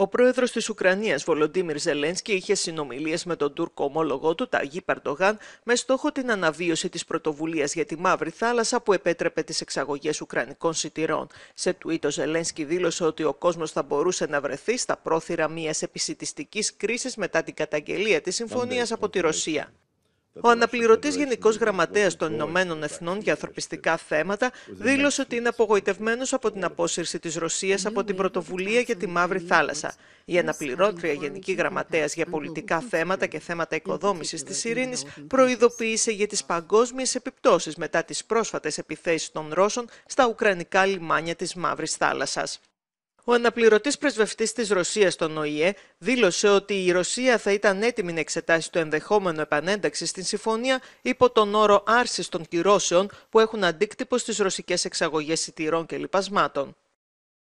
Ο πρόεδρος της Ουκρανίας, Βολοντίμιρ Ζελένσκι, είχε συνομιλίες με τον Τούρκο ομόλογό του, Ταγί Παρτογάν, με στόχο την αναβίωση της πρωτοβουλίας για τη Μαύρη Θάλασσα που επέτρεπε τις εξαγωγές Ουκρανικών σιτηρών. Σε tweet, ο Ζελένσκι δήλωσε ότι ο κόσμος θα μπορούσε να βρεθεί στα πρόθυρα μιας επισητιστικής κρίσης μετά την καταγγελία της συμφωνίας από τη Ρωσία. Ο αναπληρωτής Γενικός Γραμματέας των Ηνωμένων Εθνών για ανθρωπιστικά θέματα δήλωσε ότι είναι απογοητευμένος από την απόσυρση της Ρωσίας από την πρωτοβουλία για τη Μαύρη Θάλασσα. Η αναπληρώτρια Γενική Γραμματέας για πολιτικά θέματα και θέματα οικοδόμησης της ειρήνης προειδοποίησε για τις παγκόσμιες επιπτώσεις μετά τις πρόσφατες επιθέσεις των Ρώσων στα ουκρανικά λιμάνια της Μαύρης Θάλασσας. Ο αναπληρωτής πρεσβευτής της Ρωσίας στον ΟΗΕ δήλωσε ότι η Ρωσία θα ήταν έτοιμη να εξετάσει το ενδεχόμενο επανένταξη στην συμφωνία υπό τον όρο άρσης των κυρώσεων που έχουν αντίκτυπο στις ρωσικές εξαγωγές σιτηρών και λοιπασμάτων.